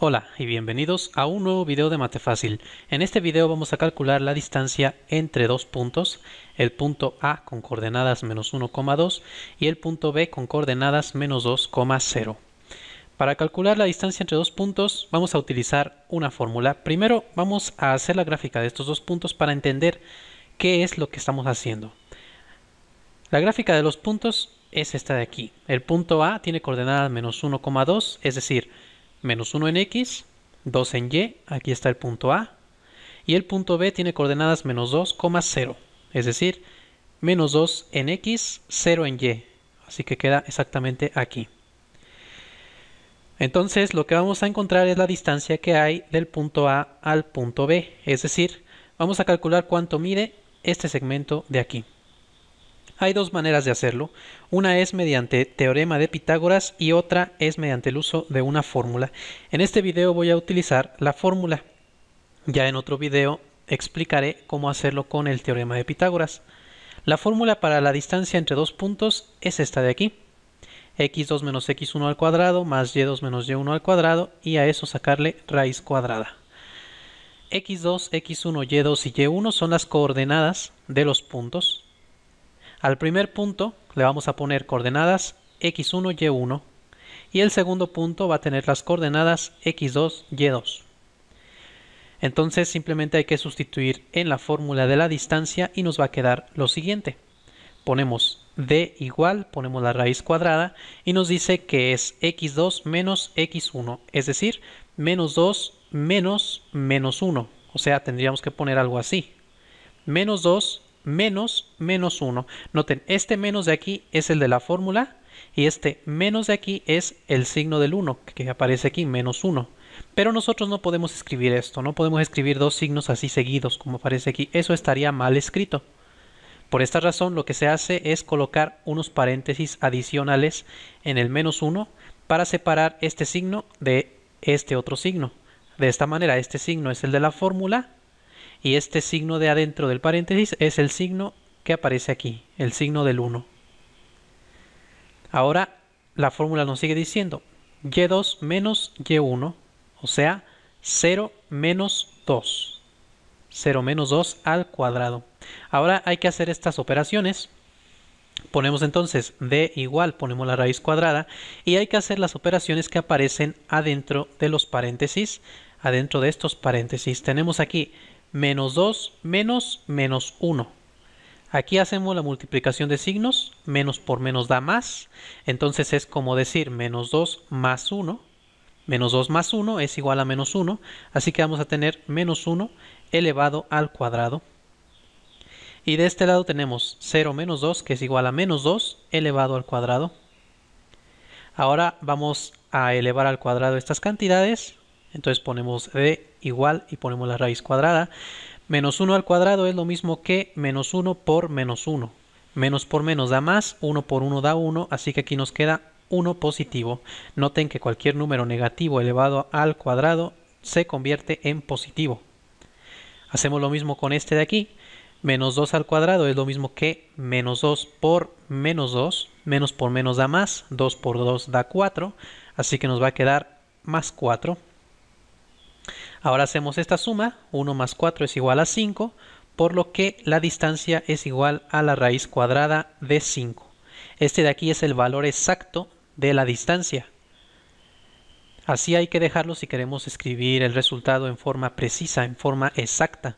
Hola y bienvenidos a un nuevo video de Mate Fácil. En este video vamos a calcular la distancia entre dos puntos, el punto A con coordenadas menos 1,2 y el punto B con coordenadas menos 2,0. Para calcular la distancia entre dos puntos vamos a utilizar una fórmula. Primero vamos a hacer la gráfica de estos dos puntos para entender qué es lo que estamos haciendo. La gráfica de los puntos es esta de aquí. El punto A tiene coordenadas menos 1,2, es decir, menos 1 en x, 2 en y, aquí está el punto A, y el punto B tiene coordenadas menos 0 es decir, menos 2 en x, 0 en y, así que queda exactamente aquí. Entonces lo que vamos a encontrar es la distancia que hay del punto A al punto B, es decir, vamos a calcular cuánto mide este segmento de aquí. Hay dos maneras de hacerlo. Una es mediante teorema de Pitágoras y otra es mediante el uso de una fórmula. En este video voy a utilizar la fórmula. Ya en otro video explicaré cómo hacerlo con el teorema de Pitágoras. La fórmula para la distancia entre dos puntos es esta de aquí. x2 menos x1 al cuadrado más y2 menos y1 al cuadrado y a eso sacarle raíz cuadrada. x2, x1, y2 y y1 son las coordenadas de los puntos al primer punto le vamos a poner coordenadas x1, y1 y el segundo punto va a tener las coordenadas x2, y2. Entonces simplemente hay que sustituir en la fórmula de la distancia y nos va a quedar lo siguiente. Ponemos d igual, ponemos la raíz cuadrada y nos dice que es x2 menos x1, es decir, menos 2 menos menos 1. O sea, tendríamos que poner algo así. Menos 2 menos menos 1. Noten, este menos de aquí es el de la fórmula y este menos de aquí es el signo del 1 que aparece aquí, menos 1. Pero nosotros no podemos escribir esto, no podemos escribir dos signos así seguidos como aparece aquí, eso estaría mal escrito. Por esta razón lo que se hace es colocar unos paréntesis adicionales en el menos 1 para separar este signo de este otro signo. De esta manera este signo es el de la fórmula y este signo de adentro del paréntesis es el signo que aparece aquí, el signo del 1. Ahora la fórmula nos sigue diciendo y2 menos y1, o sea, 0 menos 2. 0 menos 2 al cuadrado. Ahora hay que hacer estas operaciones. Ponemos entonces d igual, ponemos la raíz cuadrada y hay que hacer las operaciones que aparecen adentro de los paréntesis. Adentro de estos paréntesis tenemos aquí menos 2 menos menos 1. Aquí hacemos la multiplicación de signos, menos por menos da más, entonces es como decir menos 2 más 1, menos 2 más 1 es igual a menos 1, así que vamos a tener menos 1 elevado al cuadrado. Y de este lado tenemos 0 menos 2, que es igual a menos 2 elevado al cuadrado. Ahora vamos a elevar al cuadrado estas cantidades entonces ponemos d igual y ponemos la raíz cuadrada. Menos 1 al cuadrado es lo mismo que menos 1 por menos 1. Menos por menos da más, 1 por 1 da 1, así que aquí nos queda 1 positivo. Noten que cualquier número negativo elevado al cuadrado se convierte en positivo. Hacemos lo mismo con este de aquí. Menos 2 al cuadrado es lo mismo que menos 2 por menos 2. Menos por menos da más. 2 por 2 da 4. Así que nos va a quedar más 4. Ahora hacemos esta suma, 1 más 4 es igual a 5, por lo que la distancia es igual a la raíz cuadrada de 5. Este de aquí es el valor exacto de la distancia. Así hay que dejarlo si queremos escribir el resultado en forma precisa, en forma exacta.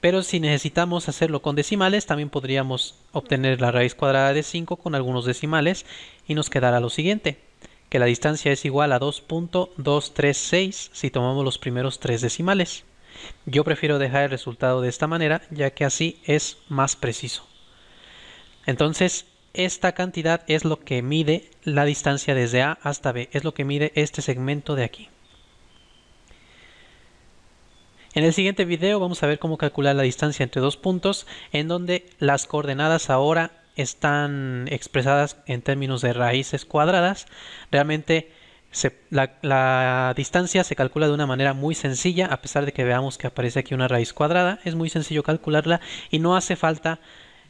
Pero si necesitamos hacerlo con decimales, también podríamos obtener la raíz cuadrada de 5 con algunos decimales y nos quedará lo siguiente que la distancia es igual a 2.236 si tomamos los primeros tres decimales. Yo prefiero dejar el resultado de esta manera ya que así es más preciso. Entonces, esta cantidad es lo que mide la distancia desde A hasta B, es lo que mide este segmento de aquí. En el siguiente video vamos a ver cómo calcular la distancia entre dos puntos en donde las coordenadas ahora están expresadas en términos de raíces cuadradas, realmente la, distancia se calcula de una manera muy sencilla, a pesar de que veamos que aparece aquí una raíz cuadrada, es muy sencillo calcularla y no hace falta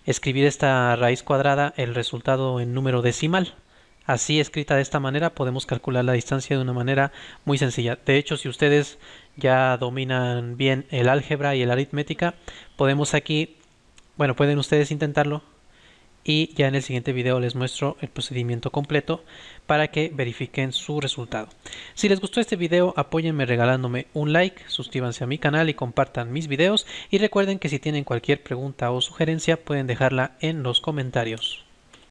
escribir esta raíz cuadrada el resultado en número decimal. Así escrita de esta manera podemos calcular la distancia de una manera muy sencilla. De hecho, si ustedes ya dominan bien el álgebra y el aritmética, podemos aquí, bueno, pueden ustedes intentarlo y ya en el siguiente video les muestro el procedimiento completo para que verifiquen su resultado. Si les gustó este video apóyenme regalándome un like, suscríbanse a mi canal y compartan mis videos y recuerden que si tienen cualquier pregunta o sugerencia pueden dejarla en los comentarios.